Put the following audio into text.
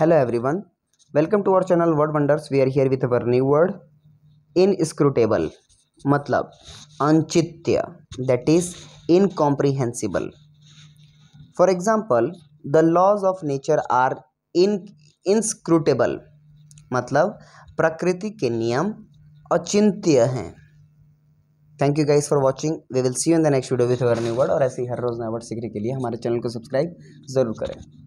hello everyone welcome to our channel word wonders we are here with our new word inscrutable मतलब अनचित्य that is incomprehensible for example the laws of nature are in inscrutable मतलब प्रकृति के नियम अचिंत्य हैं thank you guys for watching we will see you in the next video with our new word और ऐसे हर रोज नए वर्ड सीखने के लिए हमारे चैनल को सब्सक्राइब जरूर करें